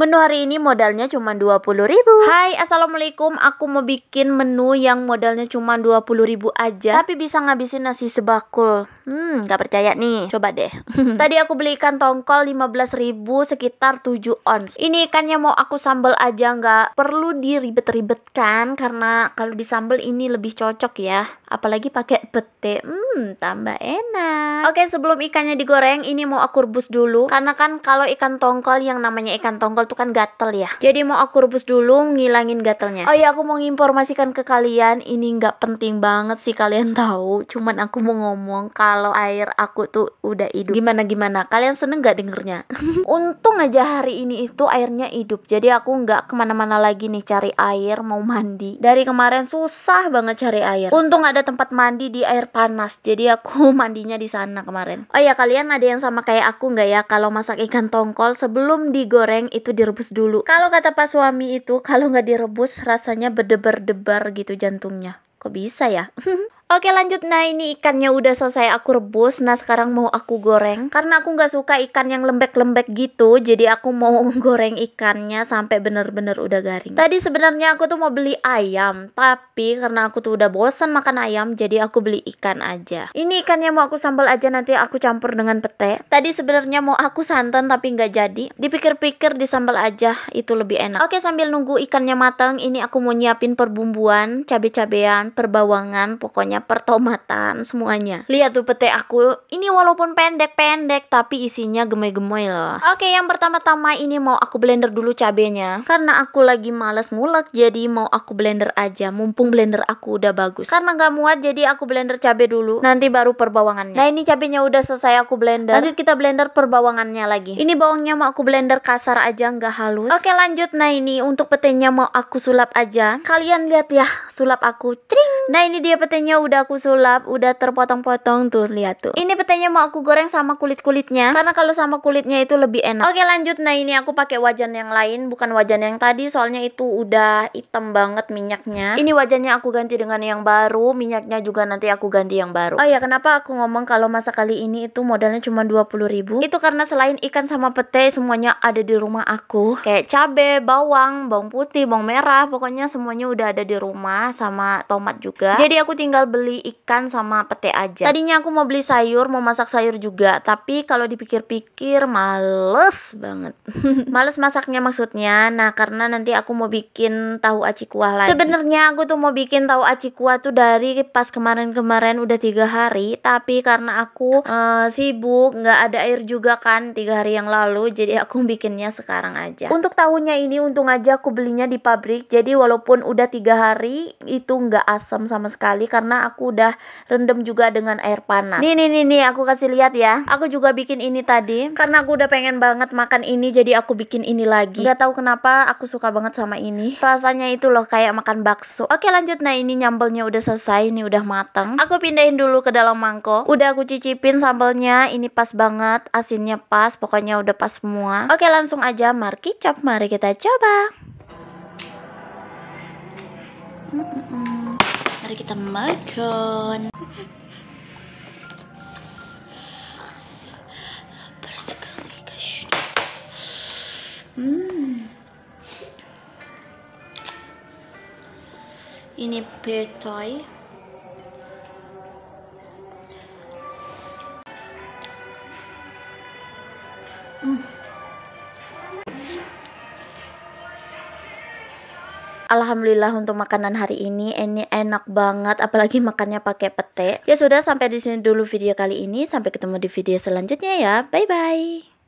Menu hari ini modalnya cuma 20 ribu Hai assalamualaikum aku mau bikin menu yang modalnya cuma 20 ribu aja Tapi bisa ngabisin nasi sebakul Hmm gak percaya nih coba deh Tadi aku beli ikan tongkol 15 ribu sekitar 7 ons Ini ikannya mau aku sambal aja Gak perlu diribet-ribetkan Karena kalau disambal ini lebih cocok ya apalagi pakai pete hmm tambah enak oke sebelum ikannya digoreng ini mau aku rebus dulu karena kan kalau ikan tongkol yang namanya ikan tongkol tuh kan gatel ya jadi mau aku rebus dulu ngilangin gatelnya oh iya aku mau nginformasikan ke kalian ini nggak penting banget sih kalian tahu cuman aku mau ngomong kalau air aku tuh udah hidup gimana gimana kalian seneng nggak dengernya untung aja hari ini itu airnya hidup jadi aku nggak kemana-mana lagi nih cari air mau mandi dari kemarin susah banget cari air untung ada ada tempat mandi di air panas jadi aku mandinya di sana kemarin oh ya kalian ada yang sama kayak aku nggak ya kalau masak ikan tongkol sebelum digoreng itu direbus dulu kalau kata pak suami itu kalau nggak direbus rasanya berdebar-debar gitu jantungnya kok bisa ya Oke lanjut, nah ini ikannya udah selesai aku rebus Nah sekarang mau aku goreng Karena aku nggak suka ikan yang lembek-lembek gitu Jadi aku mau goreng ikannya sampai bener-bener udah garing Tadi sebenarnya aku tuh mau beli ayam Tapi karena aku tuh udah bosen makan ayam Jadi aku beli ikan aja Ini ikannya mau aku sambal aja nanti aku campur dengan pete Tadi sebenarnya mau aku santan tapi nggak jadi Dipikir-pikir disambal aja itu lebih enak Oke sambil nunggu ikannya matang Ini aku mau nyiapin perbumbuan, cabai-cabean, perbawangan Pokoknya pertomatan semuanya. Lihat tuh pete aku, ini walaupun pendek-pendek tapi isinya gemoy-gemoy loh. Oke, yang pertama-tama ini mau aku blender dulu cabenya karena aku lagi males ngulek jadi mau aku blender aja mumpung blender aku udah bagus. Karena nggak muat jadi aku blender cabe dulu, nanti baru perbawangannya. Nah, ini cabenya udah selesai aku blender. Lanjut kita blender perbawangannya lagi. Ini bawangnya mau aku blender kasar aja nggak halus. Oke, lanjut. Nah, ini untuk petenya mau aku sulap aja. Kalian lihat ya sulap aku. Cring. Nah, ini dia petenya udah udah aku sulap, udah terpotong-potong tuh lihat tuh. Ini petainya mau aku goreng sama kulit-kulitnya karena kalau sama kulitnya itu lebih enak. Oke, lanjut. Nah, ini aku pakai wajan yang lain, bukan wajan yang tadi soalnya itu udah hitam banget minyaknya. Ini wajannya aku ganti dengan yang baru, minyaknya juga nanti aku ganti yang baru. Oh ya, kenapa aku ngomong kalau masa kali ini itu modalnya cuma ribu? Itu karena selain ikan sama petai semuanya ada di rumah aku. Kayak cabe, bawang, bawang putih, bawang merah, pokoknya semuanya udah ada di rumah sama tomat juga. Jadi aku tinggal beli beli ikan sama pete aja. Tadinya aku mau beli sayur, mau masak sayur juga, tapi kalau dipikir-pikir males banget. males masaknya maksudnya. Nah, karena nanti aku mau bikin tahu aci kuah lagi. Sebenarnya aku tuh mau bikin tahu aci kuah tuh dari pas kemarin-kemarin udah tiga hari, tapi karena aku uh, sibuk, nggak ada air juga kan tiga hari yang lalu, jadi aku bikinnya sekarang aja. Untuk tahunya ini untung aja aku belinya di pabrik, jadi walaupun udah tiga hari itu nggak asam sama sekali karena aku udah rendem juga dengan air panas. Nih nih nih nih aku kasih lihat ya. Aku juga bikin ini tadi karena aku udah pengen banget makan ini jadi aku bikin ini lagi. Gak tahu kenapa aku suka banget sama ini. Rasanya itu loh kayak makan bakso. Oke lanjut nah ini nyambelnya udah selesai ini udah mateng. Aku pindahin dulu ke dalam mangkok. Udah aku cicipin sambelnya ini pas banget asinnya pas pokoknya udah pas semua. Oke langsung aja mari kicap mari kita coba. Mari kita makan. Bersekali kasih. Hmm. Ini petai. Hmm. alhamdulillah untuk makanan hari ini ini enak banget apalagi makannya pakai pete. Ya sudah sampai di sini dulu video kali ini sampai ketemu di video selanjutnya ya. Bye bye.